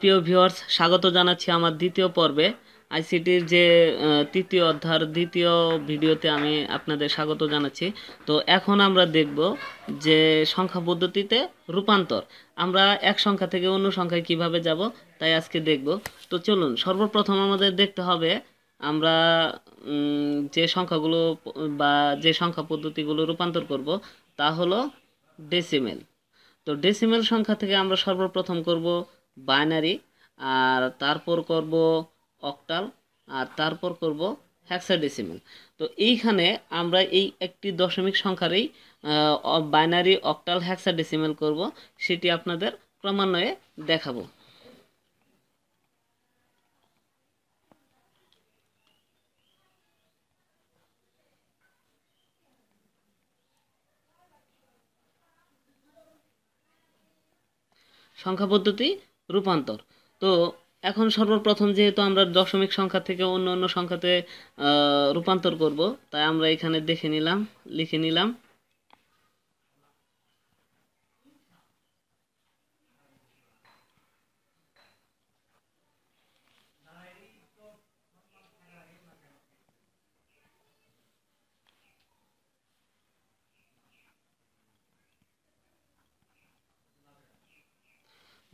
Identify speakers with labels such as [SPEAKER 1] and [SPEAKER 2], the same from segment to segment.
[SPEAKER 1] প্রিয় ভিউয়ার্স স্বাগত জানাচ্ছি আমার দ্বিতীয় পর্বে আইসিটির যে তৃতীয় অধ্যার দ্বিতীয় ভিডিওতে আমি আপনাদের স্বাগত জানাচ্ছি তো এখন আমরা দেখব যে সংখ্যা পদ্ধতিতে রূপান্তর আমরা এক সংখ্যা থেকে অন্য সংখ্যায় কিভাবে যাব তাই আজকে দেখব তো চলুন সর্বপ্রথম আমাদের দেখতে হবে আমরা যে সংখ্যাগুলো বা যে সংখ্যা পদ্ধতিগুলো রূপান্তর করব তা হলো ডেসিমেল তো ডেসিমেল সংখ্যা থেকে আমরা সর্বপ্রথম করব বাইনারি আর তারপর করব অক্টাল আর তারপর করব হ্যাক্সাডেসিমেল তো এইখানে আমরা এই একটি দশমিক সংখ্যারই বাইনারি অক্টাল হ্যাক্সাডেসিমেল করব সেটি আপনাদের ক্রমান্বয়ে দেখাবো সংখ্যা পদ্ধতি রূপান্তর তো এখন সর্বপ্রথম যেহেতু আমরা দশমিক সংখ্যা থেকে অন্য অন্য সংখ্যাতে রূপান্তর করব তাই আমরা এখানে দেখে নিলাম লিখে নিলাম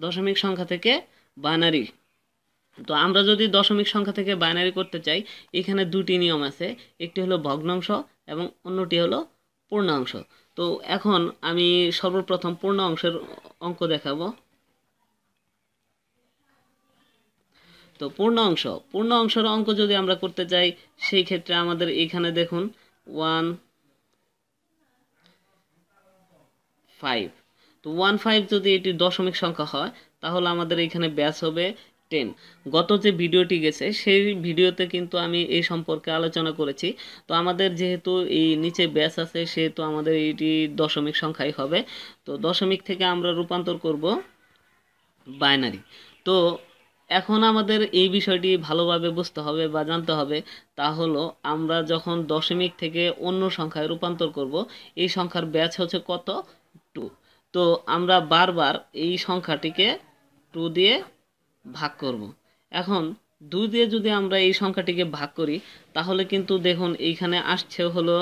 [SPEAKER 1] দশমিক সংখ্যা থেকে বাইনারি তো আমরা যদি দশমিক সংখ্যা থেকে বাইনারি করতে চাই এখানে দুটি নিয়ম আছে একটি হলো ভগ্নাংশ এবং অন্যটি হলো পূর্ণাংশ তো এখন আমি সর্বপ্রথম পূর্ণ অংশের অঙ্ক দেখাবো তো পূর্ণ অংশ পূর্ণ অংশের অঙ্ক যদি আমরা করতে চাই সেই ক্ষেত্রে আমাদের এখানে দেখুন ওয়ান ফাইভ তো ওয়ান ফাইভ যদি এটি দশমিক সংখ্যা হয় তাহলে আমাদের এখানে ব্যাস হবে টেন গত যে ভিডিওটি গেছে সেই ভিডিওতে কিন্তু আমি এই সম্পর্কে আলোচনা করেছি তো আমাদের যেহেতু এই নিচে ব্যাস আছে সেহেতু আমাদের এটি দশমিক সংখ্যাই হবে তো দশমিক থেকে আমরা রূপান্তর করব বাইনারি তো এখন আমাদের এই বিষয়টি ভালোভাবে বুঝতে হবে বা জানতে হবে তা হলো আমরা যখন দশমিক থেকে অন্য সংখ্যায় রূপান্তর করব এই সংখ্যার ব্যাচ হচ্ছে কত টু তো আমরা বারবার এই সংখ্যাটিকে টু দিয়ে ভাগ করব। এখন দু দিয়ে যদি আমরা এই সংখ্যাটিকে ভাগ করি তাহলে কিন্তু দেখুন এইখানে আসছে হলো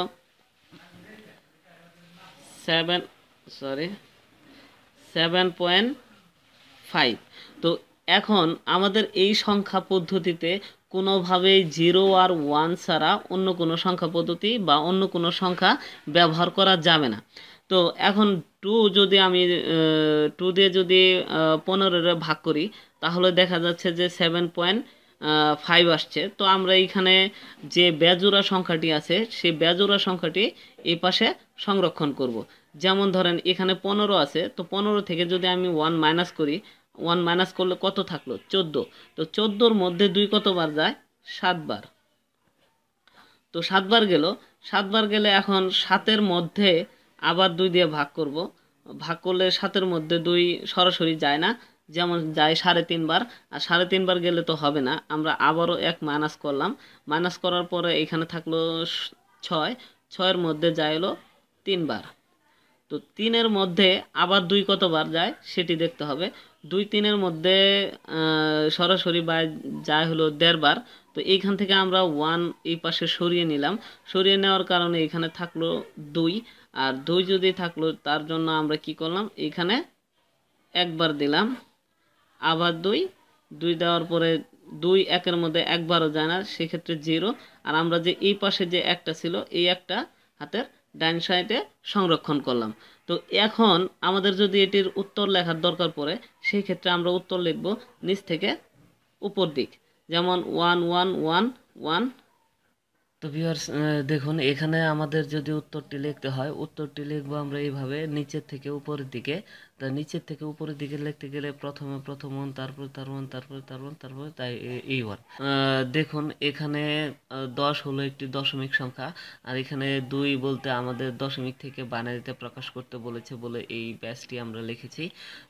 [SPEAKER 1] seven sorry seven point five তো এখন আমাদের এই সংখ্যা পদ্ধতিতে কোনোভাবে জিরো আর ওয়ান ছাড়া অন্য কোনো সংখ্যা পদ্ধতি বা অন্য কোনো সংখ্যা ব্যবহার করা যাবে না তো এখন টু যদি আমি টু দিয়ে যদি পনেরোরে ভাগ করি তাহলে দেখা যাচ্ছে যে সেভেন পয়েন্ট ফাইভ আসছে তো আমরা এইখানে যে বেজোড়া সংখ্যাটি আছে সেই বেজোড়া সংখ্যাটি এই পাশে সংরক্ষণ করব। যেমন ধরেন এখানে পনেরো আছে তো পনেরো থেকে যদি আমি ওয়ান মাইনাস করি ওয়ান মাইনাস করলে কত থাকলো চোদ্দো তো চোদ্দোর মধ্যে দুই কতবার যায় সাতবার তো সাতবার গেল সাতবার গেলে এখন সাতের মধ্যে আবার দুই দিয়ে ভাগ করব ভাগ করলে সাতের মধ্যে দুই সরাসরি যায় না যেমন যায় সাড়ে তিনবার আর সাড়ে তিনবার গেলে তো হবে না আমরা আবারও এক মাইনাস করলাম মাইনাস করার পরে এখানে থাকলো ছয় ছয়ের মধ্যে যায় হলো তিনবার তো তিনের মধ্যে আবার দুই কতবার যায় সেটি দেখতে হবে দুই তিনের মধ্যে সরাসরি বা যায় হলো দেড়বার তো এইখান থেকে আমরা ওয়ান এই পাশে সরিয়ে নিলাম সরিয়ে নেওয়ার কারণে এখানে থাকলো দুই আর দুই যদি থাকলো তার জন্য আমরা কি করলাম এখানে একবার দিলাম আবার দুই দুই দেওয়ার পরে দুই একের মধ্যে একবারও যায় না সেক্ষেত্রে জিরো আর আমরা যে এই পাশে যে একটা ছিল এই একটা হাতের ডাইন সাইডে সংরক্ষণ করলাম তো এখন আমাদের যদি এটির উত্তর লেখার দরকার পড়ে সেই ক্ষেত্রে আমরা উত্তর লিখব নিচ থেকে উপর দিক যেমন ওয়ান ওয়ান ওয়ান ওয়ান তো ভিউয়ার্স দেখুন এখানে আমাদের যদি উত্তরটি লিখতে হয় উত্তরটি লিখবো আমরা এইভাবে নিচের থেকে উপরের দিকে তা নিচের থেকে উপরের দিকে লিখতে গেলে প্রথমে প্রথম ওয়ান তারপর তার ওয়ান তারপর তার ওয়ান তারপর তাই এই ওয়ান দেখুন এখানে দশ হলো একটি দশমিক সংখ্যা আর এখানে দুই বলতে আমাদের দশমিক থেকে বানারিতে প্রকাশ করতে বলেছে বলে এই ব্যাচটি আমরা লিখেছি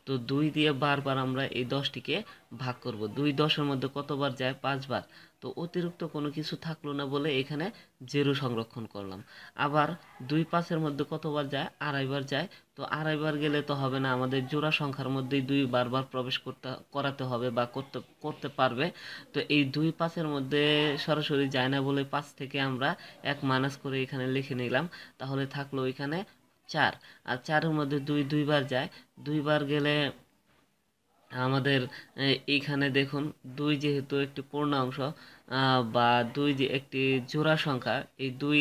[SPEAKER 1] তো দুই দিয়ে বারবার আমরা এই দশটিকে ভাগ করব দুই দশের মধ্যে কতবার যায় পাঁচবার তো অতিরিক্ত কোনো কিছু থাকলো না বলে এখানে জেরো সংরক্ষণ করলাম আবার দুই পাশের মধ্যে কতবার যায় আড়াইবার যায় তো আড়াইবার গেলে তো হবে না আমাদের জোড়া সংখ্যার মধ্যেই দুই বারবার প্রবেশ করতে করাতে হবে বা করতে করতে পারবে তো এই দুই পাশের মধ্যে সরাসরি যায় না বলে পাশ থেকে আমরা এক মানাস করে এখানে লিখে নিলাম তাহলে থাকলো এখানে চার আর চারের মধ্যে দুই দুইবার যায় দুইবার গেলে আমাদের এইখানে দেখুন দুই যেহেতু একটি পূর্ণাংশ বা দুই যে একটি জোড়া সংখ্যা এই দুই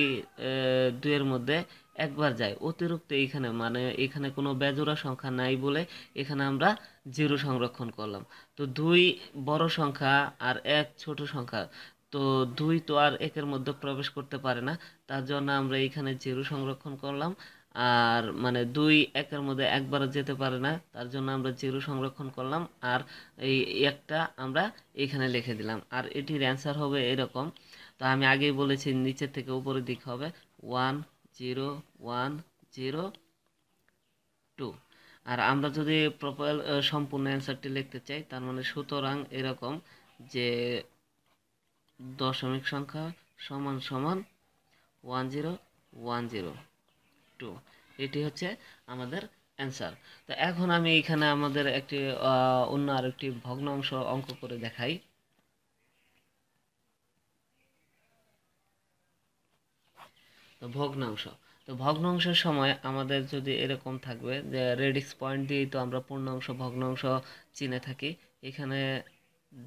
[SPEAKER 1] দুইয়ের মধ্যে একবার যায় অতিরিক্ত এইখানে মানে এখানে কোনো বেজোড়া সংখ্যা নাই বলে এখানে আমরা জিরো সংরক্ষণ করলাম তো দুই বড় সংখ্যা আর এক ছোট সংখ্যা তো দুই তো আর একের মধ্যে প্রবেশ করতে পারে না তার জন্য আমরা এখানে জিরো সংরক্ষণ করলাম আর মানে দুই একের মধ্যে একবার যেতে পারে না তার জন্য আমরা জিরো সংরক্ষণ করলাম আর এই একটা আমরা এখানে লিখে দিলাম আর এটির অ্যান্সার হবে এরকম তো আমি আগেই বলেছি নিচের থেকে উপরের দিক হবে one zero one zero two আর আমরা যদি প্রপার সম্পূর্ণ অ্যান্সারটি লিখতে চাই তার মানে সুতরাং এরকম যে দশমিক সংখ্যা সমান সমান one zero one zero two এটি হচ্ছে আমাদের অ্যান্সার তো এখন আমি এখানে আমাদের একটি অন্য আরেকটি ভগ্নাংশ অঙ্ক করে দেখাই তো ভগ্নাংশ তো ভগ্নাংশের সময় আমাদের যদি এরকম থাকবে যে রেডিক্স পয়েন্ট দিয়েই তো আমরা পূর্ণাংশ ভগ্নাংশ চিনে থাকি এখানে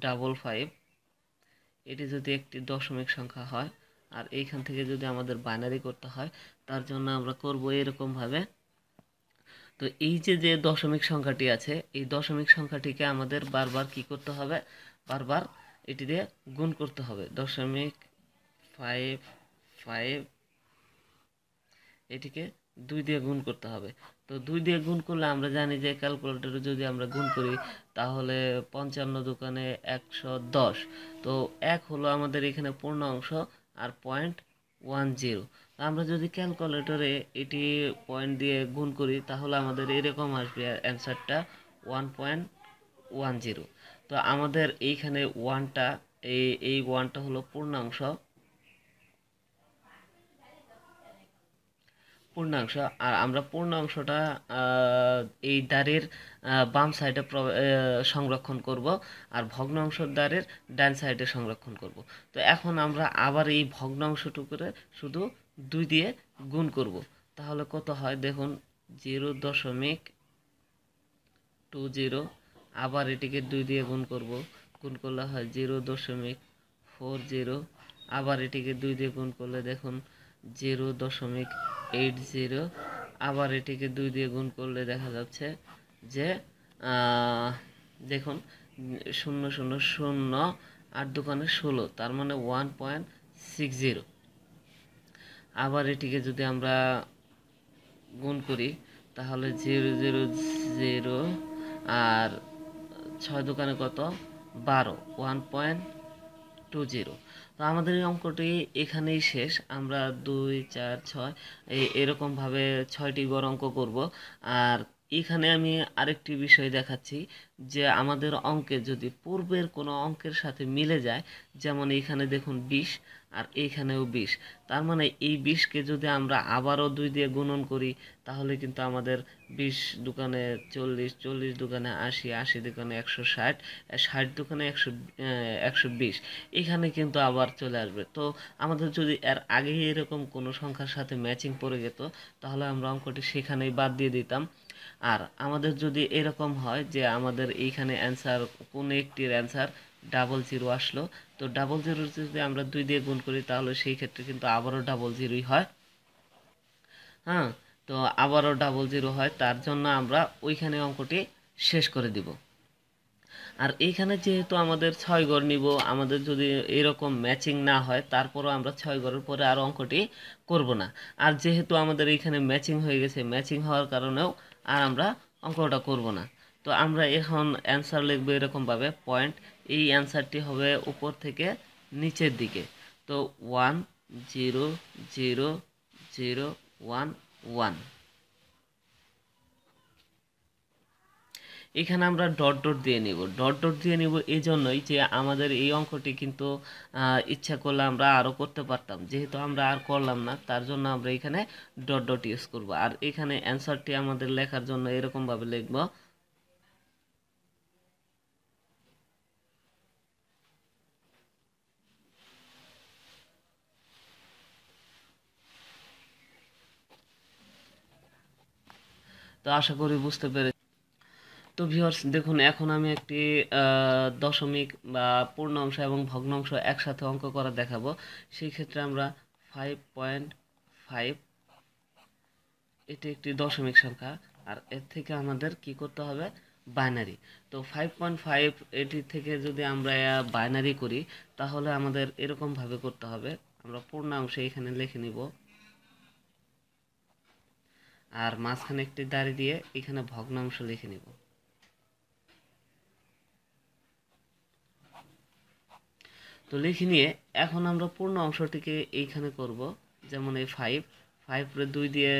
[SPEAKER 1] ডাবল ফাইভ এটি যদি একটি দশমিক সংখ্যা হয় আর এইখান থেকে যদি আমাদের বাইনারি করতে হয় তার জন্য আমরা করব এরকমভাবে তো এই যে যে দশমিক সংখ্যাটি আছে এই দশমিক সংখ্যাটিকে আমাদের বারবার কি করতে হবে বারবার এটি দিয়ে গুণ করতে হবে দশমিক ফাইভ ফাইভ এটিকে দুই দিয়ে গুণ করতে হবে তো দুই দিয়ে গুণ করলে আমরা জানি যে ক্যালকুলেটরে যদি আমরা গুণ করি তাহলে পঞ্চান্ন দোকানে একশো দশ তো এক হলো আমাদের এখানে পূর্ণ অংশ আর পয়েন্ট ওয়ান জিরো আমরা যদি ক্যালকুলেটরে এটি পয়েন্ট দিয়ে গুণ করি তাহলে আমাদের এরকম আসবে অ্যান্সারটা ওয়ান পয়েন্ট ওয়ান জিরো তো আমাদের এইখানে ওয়ানটা এই এই ওয়ানটা হলো পূর্ণাংশ পূর্ণাংশ আর আমরা পূর্ণাংশটা এই দ্বারের বাম সাইডে সংরক্ষণ করব আর ভগ্নাংশর দ্বারের ডান সাইডে সংরক্ষণ করব তো এখন আমরা আবার এই ভগ্নাংশটুকুরে শুধু দুই দিয়ে গুণ করব তাহলে কত হয় দেখুন জিরো দশমিক টু জিরো আবার এটিকে দুই দিয়ে গুণ করব গুণ করলে হয় জিরো দশমিক ফোর জিরো আবার এটিকে দুই দিয়ে গুণ করলে দেখুন জিরো দশমিক এইট জিরো আবার এটিকে দুই দিয়ে গুণ করলে দেখা যাচ্ছে যে দেখুন শূন্য শূন্য শূন্য আর দোকানে ষোলো তার মানে ওয়ান পয়েন্ট সিক্স জিরো আবার এটিকে যদি আমরা গুণ করি তাহলে জিরো জিরো জিরো আর ছয় দোকানে কত বারো ওয়ান পয়েন্ট টু জিরো তো আমাদের এই অঙ্কটি এখানেই শেষ আমরা দুই চার ছয় এরকমভাবে ছয়টি গড় অঙ্ক করব আর এখানে আমি আরেকটি বিষয় দেখাচ্ছি যে আমাদের অঙ্কে যদি পূর্বের কোনো অঙ্কের সাথে মিলে যায় যেমন এখানে দেখুন বিশ আর এইখানেও বিশ তার মানে এই বিশকে যদি আমরা আবারও দুই দিয়ে গুণন করি তাহলে কিন্তু আমাদের বিশ দোকানে চল্লিশ চল্লিশ দোকানে আশি আশি দোকানে একশো ষাট ষাট দোকানে একশো একশো বিশ এখানে কিন্তু আবার চলে আসবে তো আমাদের যদি এর আগে এরকম কোনো সংখ্যার সাথে ম্যাচিং পড়ে যেত তাহলে আমরা অঙ্কটি সেখানেই বাদ দিয়ে দিতাম আর আমাদের যদি এরকম হয় যে আমাদের এইখানে অ্যান্সার কোন একটির অ্যান্সার ডাবল জিরো আসলো তো ডাবল জিরো যদি আমরা দুই দিয়ে গুণ করি তাহলে সেই ক্ষেত্রে কিন্তু আবারও ডাবল জিরোই হয় হ্যাঁ তো আবারও ডাবল জিরো হয় তার জন্য আমরা ওইখানে অঙ্কটি শেষ করে দিব আর এইখানে যেহেতু আমাদের ছয় গড় নিব আমাদের যদি এরকম ম্যাচিং না হয় তারপরও আমরা ছয় গড়ের পরে আর অঙ্কটি করব না আর যেহেতু আমাদের এইখানে ম্যাচিং হয়ে গেছে ম্যাচিং হওয়ার কারণেও আর আমরা অঙ্কটা করব না তো আমরা এখন অ্যান্সার লিখবো এরকমভাবে পয়েন্ট এই অ্যান্সারটি হবে উপর থেকে নিচের দিকে তো one zero zero zero one one এখানে আমরা ডট ডট দিয়ে নিব ডট ডট দিয়ে নিব এই জন্যই যে আমাদের এই অঙ্কটি কিন্তু ইচ্ছা করলে আমরা আরও করতে পারতাম যেহেতু আমরা আর করলাম না তার জন্য আমরা এখানে ডট ডট ইউজ করব আর এখানে অ্যান্সারটি আমাদের লেখার জন্য এরকমভাবে লিখব তো আশা করি বুঝতে পেরেছি তো ভিউয়ার্স দেখুন এখন আমি একটি দশমিক বা পূর্ণাংশ এবং ভগ্নাংশ একসাথে অঙ্ক করা দেখাবো সেই ক্ষেত্রে আমরা ফাইভ পয়েন্ট ফাইভ এটি একটি দশমিক সংখ্যা আর এর থেকে আমাদের কি করতে হবে বাইনারি তো ফাইভ পয়েন্ট ফাইভ এটি থেকে যদি আমরা বাইনারি করি তাহলে আমাদের এরকমভাবে করতে হবে আমরা পূর্ণাংশে এখানে লিখে নিব আর মাঝখানে একটি দাঁড়ি দিয়ে এখানে ভগ্নাংশ লিখে নিব তো লিখে নিয়ে এখন আমরা পূর্ণ অংশটিকে এইখানে করব যেমন এই ফাইভ ফাইভে দুই দিয়ে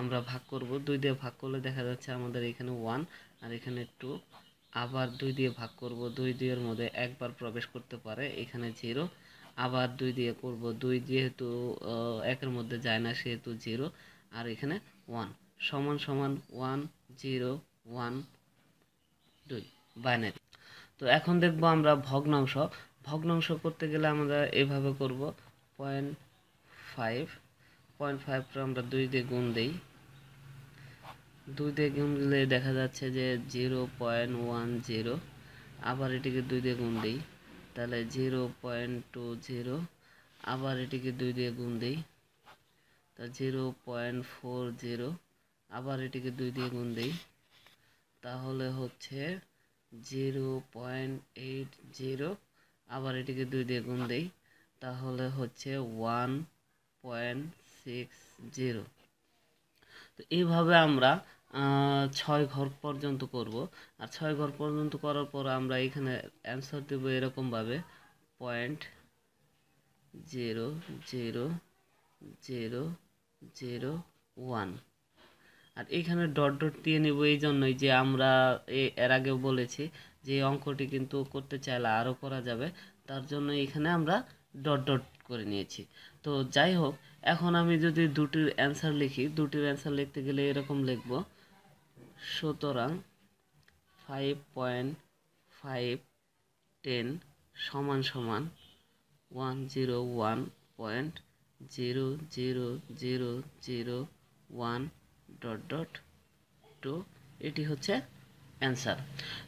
[SPEAKER 1] আমরা ভাগ করব দুই দিয়ে ভাগ করলে দেখা যাচ্ছে আমাদের এখানে ওয়ান আর এখানে টু আবার দুই দিয়ে ভাগ করব দুই দুইয়ের মধ্যে একবার প্রবেশ করতে পারে এখানে জিরো আবার দুই দিয়ে করব দুই যেহেতু একের মধ্যে যায় না সেহেতু জিরো আর এখানে ওয়ান সমান সমান ওয়ান জিরো ওয়ান দুই বাইনারি তো এখন দেখব আমরা ভগ্নাংশ ভগ্নাংশ করতে গেলে আমরা এভাবে করব পয়েন্ট ফাইভ পয়েন্ট ফাইভটা আমরা দুই দিয়ে গুণ দিই দুই দিয়ে গুণ দিলে দেখা যাচ্ছে যে জিরো পয়েন্ট ওয়ান জিরো আবার এটিকে দুই দিয়ে গুণ দিই তাহলে জিরো পয়েন্ট টু জিরো আবার এটিকে দুই দিয়ে গুণ দিই তা জিরো পয়েন্ট ফোর জিরো আবার এটিকে দুই দিয়ে গুণ দিই তাহলে হচ্ছে জিরো পয়েন্ট এইট জিরো আবার এটিকে দুই দিয়ে গুণ দেই তাহলে হচ্ছে ওয়ান পয়েন্ট সিক্স জিরো তো এইভাবে আমরা ছয় ঘর পর্যন্ত করব আর ছয় ঘর পর্যন্ত করার পর আমরা এখানে অ্যান্সার দেব এরকমভাবে point zero zero zero zero one আর এখানে ডট ডট দিয়ে নেব এই জন্যই যে আমরা এর আগে বলেছি যে অঙ্কটি কিন্তু করতে চাইলে আরও করা যাবে তার জন্য এখানে আমরা ডট ডট করে নিয়েছি তো যাই হোক এখন আমি যদি দুটির অ্যান্সার লিখি দুটির অ্যান্সার লিখতে গেলে এরকম লিখব সুতরাং ফাইভ পয়েন্ট ফাইভ টেন সমান সমান one zero one point zero zero zero zero one dot dot two এটি হচ্ছে অ্যান্সার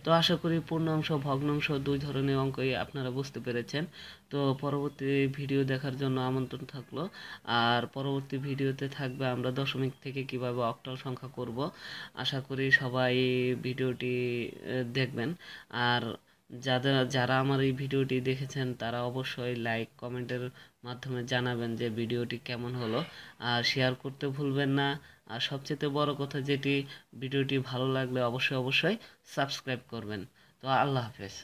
[SPEAKER 1] তো আশা করি পূর্ণাংশ ভগ্নাংশ দুই ধরনের অঙ্কই আপনারা বুঝতে পেরেছেন তো পরবর্তী ভিডিও দেখার জন্য আমন্ত্রণ থাকলো আর পরবর্তী ভিডিওতে থাকবে আমরা দশমিক থেকে কিভাবে অক্টাল সংখ্যা করব আশা করি সবাই ভিডিওটি দেখবেন আর যাদের যারা আমার এই ভিডিওটি দেখেছেন তারা অবশ্যই লাইক কমেন্টের মাধ্যমে জানাবেন যে ভিডিওটি কেমন হলো আর শেয়ার করতে ভুলবেন না আর সবচেয়ে বড় কথা যেটি ভিডিওটি ভালো লাগলে অবশ্যই অবশ্যই সাবস্ক্রাইব করবেন তো আল্লাহ হাফেজ